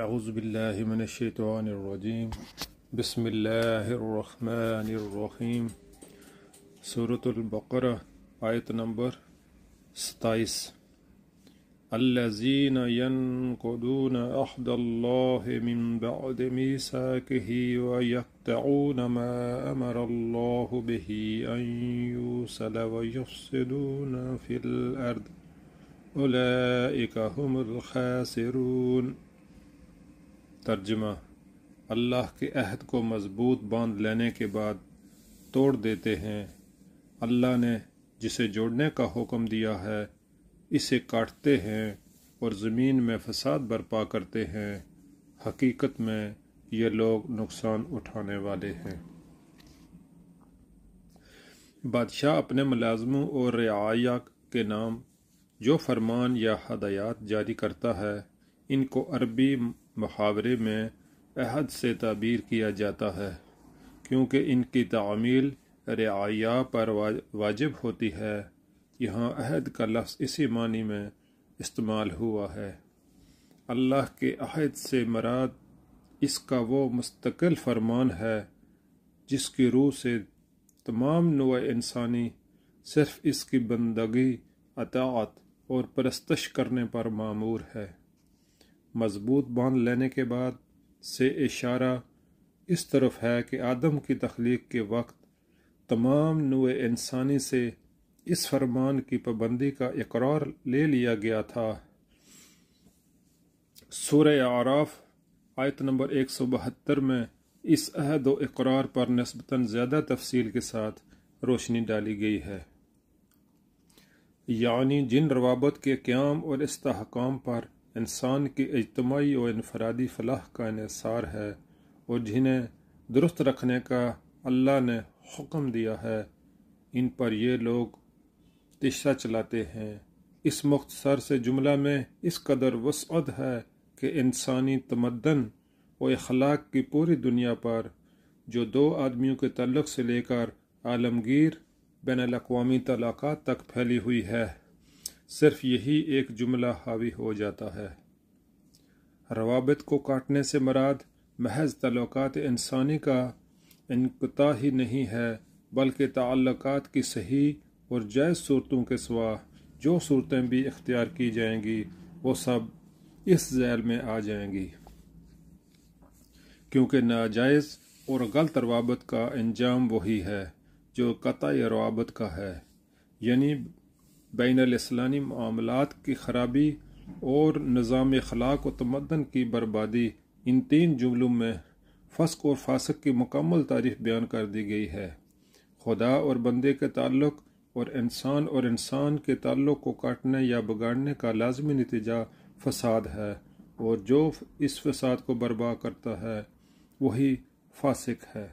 أعوذ بالله من الشيطان الرجيم بسم الله الرحمن الرحيم سورة البقرة آية نمبر ستائس الذين ينقضون عهد الله من بعد ميثاقه ويقطعون ما أمر الله به أن يوصل ويفسدون في الأرض أولئك هم الخاسرون ترجمہ اللہ کے عہد کو مضبوط باندھ لینے کے بعد توڑ دیتے ہیں اللہ نے جسے جوڑنے کا حکم دیا ہے اسے کاٹتے ہیں اور زمین میں فساد برپا کرتے ہیں حقیقت میں یہ لوگ نقصان اٹھانے والے ہیں بادشاہ اپنے ملازموں اور رعایا کے نام جو فرمان یا ہدایات جاری کرتا ہے ان کو عربی محاورے میں عہد سے تعبیر کیا جاتا ہے کیونکہ ان کی تعمیل رعایا پر واجب ہوتی ہے یہاں عہد کا لفظ اسی معنی میں استعمال ہوا ہے اللہ کے عہد سے مراد اس کا وہ مستقل فرمان ہے جس کی روح سے تمام نوع انسانی صرف اس کی بندگی اطاعت اور پرستش کرنے پر معمور ہے مضبوط باندھ لینے کے بعد سے اشارہ اس طرف ہے کہ آدم کی تخلیق کے وقت تمام نوع انسانی سے اس فرمان کی پابندی کا اقرار لے لیا گیا تھا سورہ عراف آیت نمبر ایک سو بہتر میں اس عہد و اقرار پر نسبتاً زیادہ تفصیل کے ساتھ روشنی ڈالی گئی ہے یعنی جن روابط کے قیام اور استحکام پر انسان کی اجتماعی و انفرادی فلاح کا انحصار ہے اور جنہیں درست رکھنے کا اللہ نے حکم دیا ہے ان پر یہ لوگ تشہ چلاتے ہیں اس مختصر سے جملہ میں اس قدر وسعد ہے کہ انسانی تمدن و اخلاق کی پوری دنیا پر جو دو آدمیوں کے تعلق سے لے کر عالمگیر بین الاقوامی طلاقات تک پھیلی ہوئی ہے صرف یہی ایک جملہ حاوی ہو جاتا ہے روابط کو کاٹنے سے مراد محض تعلقات انسانی کا انقطاع ہی نہیں ہے بلکہ تعلقات کی صحیح اور جائز صورتوں کے سوا جو صورتیں بھی اختیار کی جائیں گی وہ سب اس ذیل میں آ جائیں گی کیونکہ ناجائز اور غلط روابط کا انجام وہی ہے جو قطع روابط کا ہے یعنی بین الاسلامی معاملات کی خرابی اور نظام اخلاق و تمدن کی بربادی ان تین جملوں میں فسق اور فاسق کی مکمل تعریف بیان کر دی گئی ہے خدا اور بندے کے تعلق اور انسان اور انسان کے تعلق کو کاٹنے یا بگاڑنے کا لازمی نتیجہ فساد ہے اور جو اس فساد کو برباد کرتا ہے وہی فاسق ہے